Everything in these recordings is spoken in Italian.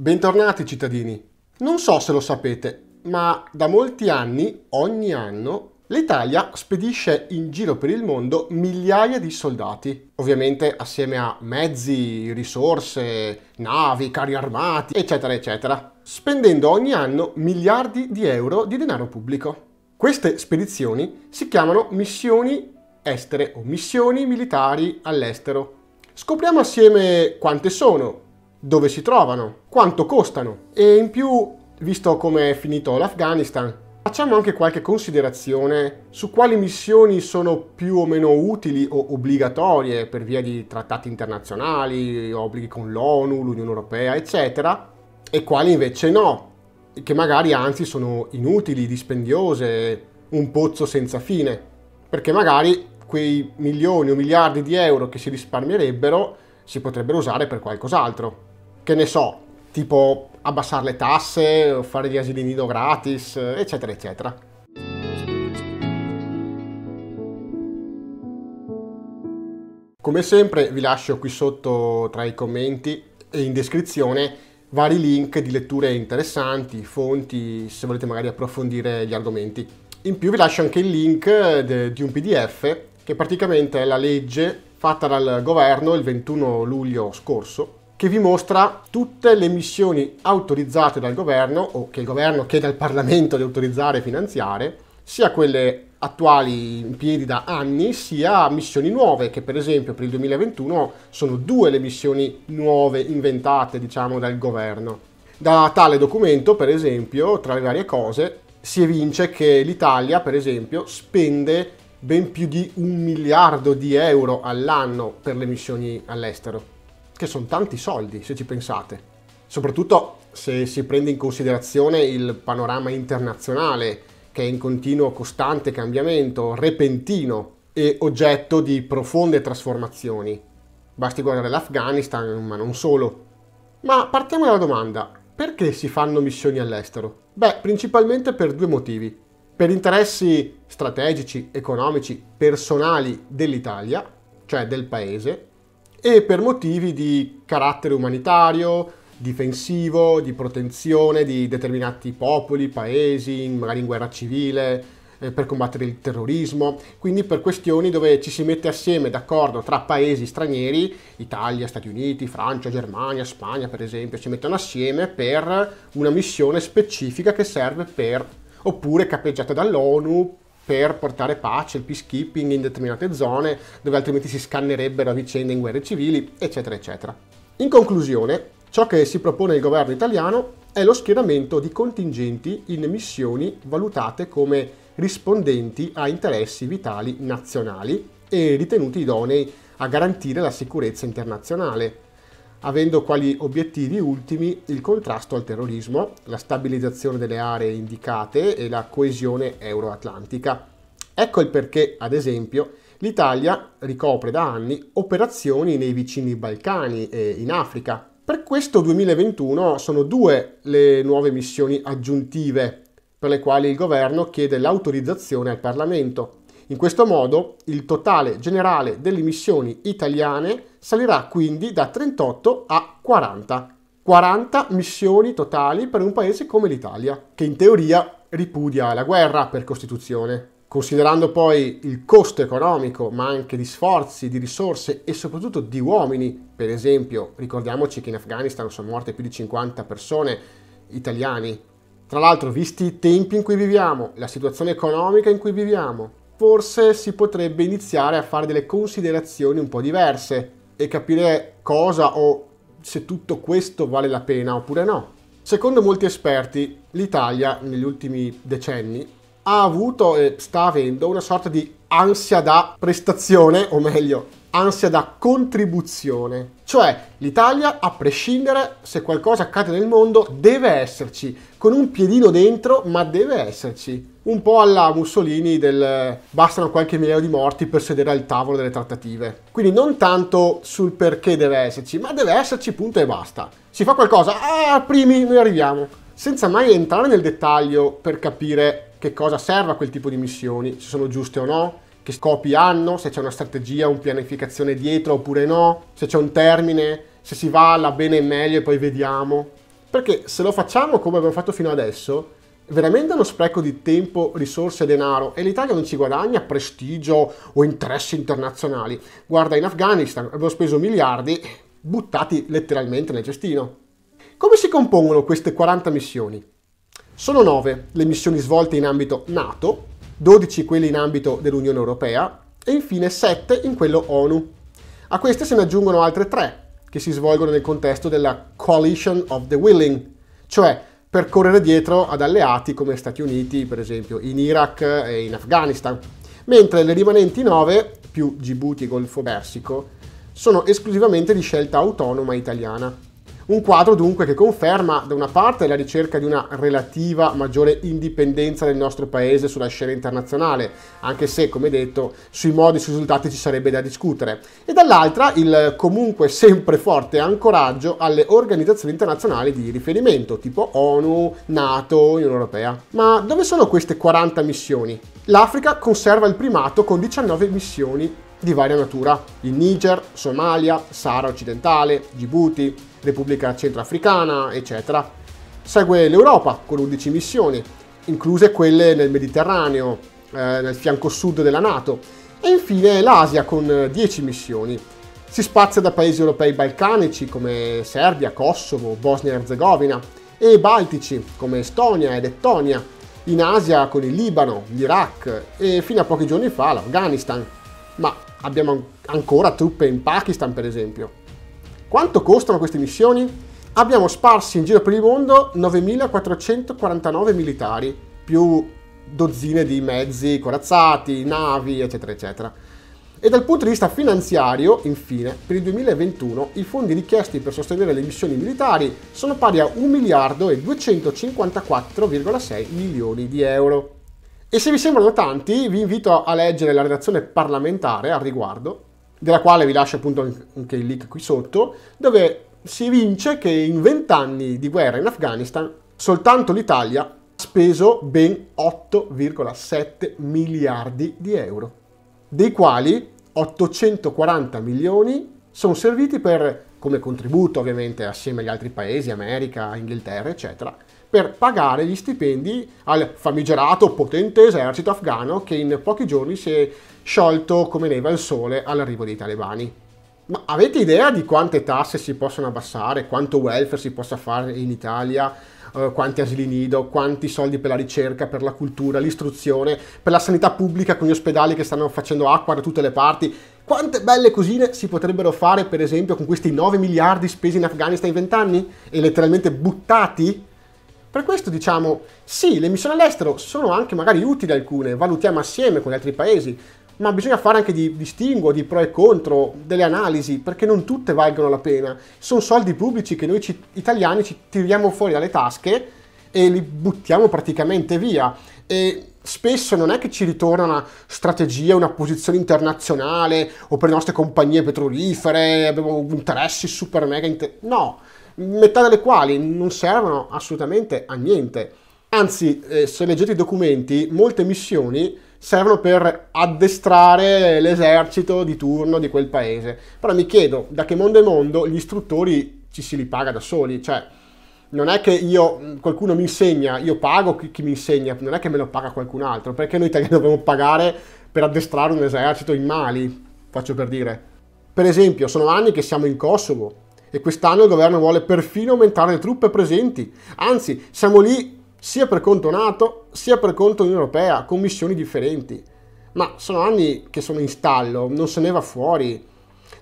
Bentornati cittadini. Non so se lo sapete, ma da molti anni, ogni anno, l'Italia spedisce in giro per il mondo migliaia di soldati, ovviamente assieme a mezzi, risorse, navi, carri armati, eccetera, eccetera, spendendo ogni anno miliardi di euro di denaro pubblico. Queste spedizioni si chiamano missioni estere o missioni militari all'estero. Scopriamo assieme quante sono, dove si trovano, quanto costano e in più, visto come è finito l'Afghanistan, facciamo anche qualche considerazione su quali missioni sono più o meno utili o obbligatorie per via di trattati internazionali, obblighi con l'ONU, l'Unione Europea, eccetera, e quali invece no, che magari anzi sono inutili, dispendiose, un pozzo senza fine, perché magari quei milioni o miliardi di euro che si risparmierebbero si potrebbero usare per qualcos'altro che ne so, tipo abbassare le tasse, fare gli asili nido gratis, eccetera, eccetera. Come sempre vi lascio qui sotto tra i commenti e in descrizione vari link di letture interessanti, fonti, se volete magari approfondire gli argomenti. In più vi lascio anche il link eh, di un PDF che praticamente è la legge fatta dal governo il 21 luglio scorso che vi mostra tutte le missioni autorizzate dal governo o che il governo chiede al Parlamento di autorizzare e finanziare, sia quelle attuali in piedi da anni, sia missioni nuove, che per esempio per il 2021 sono due le missioni nuove inventate, diciamo, dal governo. Da tale documento, per esempio, tra le varie cose, si evince che l'Italia, per esempio, spende ben più di un miliardo di euro all'anno per le missioni all'estero che sono tanti soldi se ci pensate, soprattutto se si prende in considerazione il panorama internazionale che è in continuo costante cambiamento, repentino e oggetto di profonde trasformazioni. Basti guardare l'Afghanistan, ma non solo. Ma partiamo dalla domanda, perché si fanno missioni all'estero? Beh, principalmente per due motivi. Per interessi strategici, economici, personali dell'Italia, cioè del paese, e per motivi di carattere umanitario, difensivo, di protezione di determinati popoli, paesi, magari in guerra civile, eh, per combattere il terrorismo, quindi per questioni dove ci si mette assieme d'accordo tra paesi stranieri, Italia, Stati Uniti, Francia, Germania, Spagna per esempio, si mettono assieme per una missione specifica che serve per, oppure capeggiata dall'ONU per portare pace, il peacekeeping in determinate zone dove altrimenti si scannerebbero a vicenda in guerre civili, eccetera, eccetera. In conclusione, ciò che si propone il governo italiano è lo schieramento di contingenti in missioni valutate come rispondenti a interessi vitali nazionali e ritenuti idonei a garantire la sicurezza internazionale avendo quali obiettivi ultimi il contrasto al terrorismo, la stabilizzazione delle aree indicate e la coesione euroatlantica. Ecco il perché, ad esempio, l'Italia ricopre da anni operazioni nei vicini Balcani e in Africa. Per questo 2021 sono due le nuove missioni aggiuntive per le quali il governo chiede l'autorizzazione al Parlamento. In questo modo il totale generale delle missioni italiane salirà quindi da 38 a 40. 40 missioni totali per un paese come l'Italia, che in teoria ripudia la guerra per Costituzione. Considerando poi il costo economico, ma anche di sforzi, di risorse e soprattutto di uomini, per esempio, ricordiamoci che in Afghanistan sono morte più di 50 persone italiani. Tra l'altro, visti i tempi in cui viviamo, la situazione economica in cui viviamo, forse si potrebbe iniziare a fare delle considerazioni un po' diverse e capire cosa o se tutto questo vale la pena oppure no. Secondo molti esperti, l'Italia negli ultimi decenni ha avuto e sta avendo una sorta di ansia da prestazione, o meglio, ansia da contribuzione. Cioè l'Italia, a prescindere se qualcosa accade nel mondo, deve esserci, con un piedino dentro, ma deve esserci. Un po' alla Mussolini del bastano qualche migliaio di morti per sedere al tavolo delle trattative. Quindi non tanto sul perché deve esserci, ma deve esserci punto e basta. Si fa qualcosa, ah, primi noi arriviamo. Senza mai entrare nel dettaglio per capire che cosa serve a quel tipo di missioni, se sono giuste o no, che scopi hanno, se c'è una strategia, una pianificazione dietro oppure no, se c'è un termine, se si va alla bene e meglio e poi vediamo. Perché se lo facciamo come abbiamo fatto fino adesso, è veramente uno spreco di tempo, risorse e denaro e l'Italia non ci guadagna prestigio o interessi internazionali. Guarda, in Afghanistan abbiamo speso miliardi buttati letteralmente nel cestino. Come si compongono queste 40 missioni? Sono 9 le missioni svolte in ambito NATO, 12 quelle in ambito dell'Unione Europea e infine 7 in quello ONU. A queste se ne aggiungono altre 3 che si svolgono nel contesto della Coalition of the Willing, cioè per correre dietro ad alleati come Stati Uniti, per esempio, in Iraq e in Afghanistan, mentre le rimanenti 9, più Djibouti e Golfo Persico, sono esclusivamente di scelta autonoma italiana. Un quadro dunque che conferma da una parte la ricerca di una relativa maggiore indipendenza del nostro paese sulla scena internazionale, anche se, come detto, sui modi e sui risultati ci sarebbe da discutere, e dall'altra il comunque sempre forte ancoraggio alle organizzazioni internazionali di riferimento, tipo ONU, NATO, Unione Europea. Ma dove sono queste 40 missioni? L'Africa conserva il primato con 19 missioni di varia natura, in Niger, Somalia, Sahara occidentale, Djibouti, Repubblica Centroafricana, eccetera. Segue l'Europa con 11 missioni, incluse quelle nel Mediterraneo, eh, nel fianco sud della Nato, e infine l'Asia con 10 missioni. Si spazia da paesi europei balcanici come Serbia, Kosovo, Bosnia e Erzegovina e baltici come Estonia e Lettonia, in Asia con il Libano, l'Iraq e fino a pochi giorni fa l'Afghanistan, ma abbiamo ancora truppe in Pakistan per esempio. Quanto costano queste missioni? Abbiamo sparsi in giro per il mondo 9.449 militari, più dozzine di mezzi corazzati, navi, eccetera, eccetera. E dal punto di vista finanziario, infine, per il 2021 i fondi richiesti per sostenere le missioni militari sono pari a 1 miliardo e 254,6 milioni di euro. E se vi sembrano tanti, vi invito a leggere la redazione parlamentare al riguardo, della quale vi lascio appunto anche il link qui sotto, dove si evince che in vent'anni di guerra in Afghanistan soltanto l'Italia ha speso ben 8,7 miliardi di euro, dei quali 840 milioni sono serviti per, come contributo ovviamente assieme agli altri paesi, America, Inghilterra, eccetera, per pagare gli stipendi al famigerato potente esercito afghano che in pochi giorni si è sciolto come neve al sole all'arrivo dei talebani. Ma avete idea di quante tasse si possono abbassare, quanto welfare si possa fare in Italia, eh, quanti asili nido, quanti soldi per la ricerca, per la cultura, l'istruzione, per la sanità pubblica con gli ospedali che stanno facendo acqua da tutte le parti? Quante belle cosine si potrebbero fare per esempio con questi 9 miliardi spesi in Afghanistan in 20 anni e letteralmente buttati per questo diciamo, sì, le missioni all'estero sono anche magari utili alcune, valutiamo assieme con gli altri paesi, ma bisogna fare anche di distinguo, di pro e contro, delle analisi, perché non tutte valgono la pena. Sono soldi pubblici che noi ci, italiani ci tiriamo fuori dalle tasche e li buttiamo praticamente via. E spesso non è che ci ritorna una strategia, una posizione internazionale o per le nostre compagnie petrolifere, abbiamo interessi super mega... Inter- no, metà delle quali non servono assolutamente a niente. Anzi, eh, se leggete i documenti, molte missioni servono per addestrare l'esercito di turno di quel paese. Però mi chiedo, da che mondo è mondo gli istruttori ci si li paga da soli? Cioè, non è che io, qualcuno mi insegna, io pago chi, chi mi insegna, non è che me lo paga qualcun altro, perché noi italiani dobbiamo pagare per addestrare un esercito in Mali, faccio per dire. Per esempio, sono anni che siamo in Kosovo, e quest'anno il governo vuole perfino aumentare le truppe presenti. Anzi, siamo lì sia per conto NATO sia per conto Unione Europea, con missioni differenti. Ma sono anni che sono in stallo, non se ne va fuori.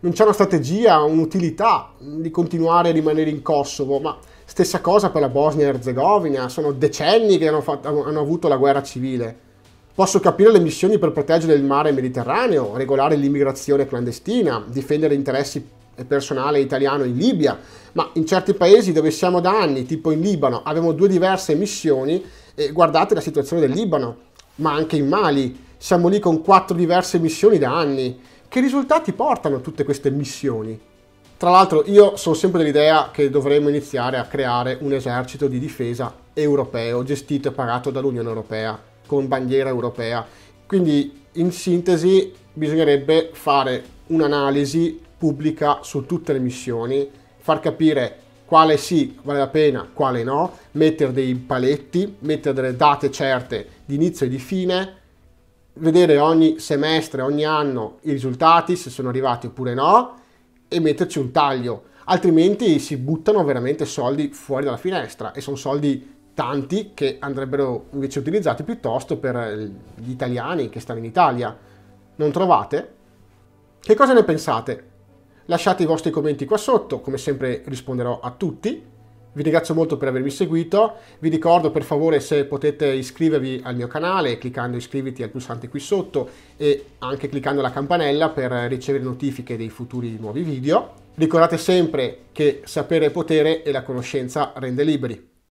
Non c'è una strategia, un'utilità di continuare a rimanere in Kosovo, ma stessa cosa per la Bosnia e Herzegovina, sono decenni che hanno, fatto, hanno avuto la guerra civile. Posso capire le missioni per proteggere il mare Mediterraneo, regolare l'immigrazione clandestina, difendere interessi personale italiano in Libia, ma in certi paesi dove siamo da anni, tipo in Libano, abbiamo due diverse missioni e guardate la situazione del Libano, ma anche in Mali, siamo lì con quattro diverse missioni da anni. Che risultati portano tutte queste missioni? Tra l'altro io sono sempre dell'idea che dovremmo iniziare a creare un esercito di difesa europeo, gestito e pagato dall'Unione Europea, con bandiera europea. Quindi in sintesi bisognerebbe fare un'analisi pubblica su tutte le missioni, far capire quale sì vale la pena, quale no, mettere dei paletti, mettere delle date certe di inizio e di fine, vedere ogni semestre, ogni anno i risultati, se sono arrivati oppure no, e metterci un taglio. Altrimenti si buttano veramente soldi fuori dalla finestra e sono soldi tanti che andrebbero invece utilizzati piuttosto per gli italiani che stanno in Italia. Non trovate? Che cosa ne pensate? Lasciate i vostri commenti qua sotto, come sempre risponderò a tutti. Vi ringrazio molto per avermi seguito, vi ricordo per favore se potete iscrivervi al mio canale cliccando iscriviti al pulsante qui sotto e anche cliccando la campanella per ricevere notifiche dei futuri nuovi video. Ricordate sempre che sapere è potere e la conoscenza rende liberi.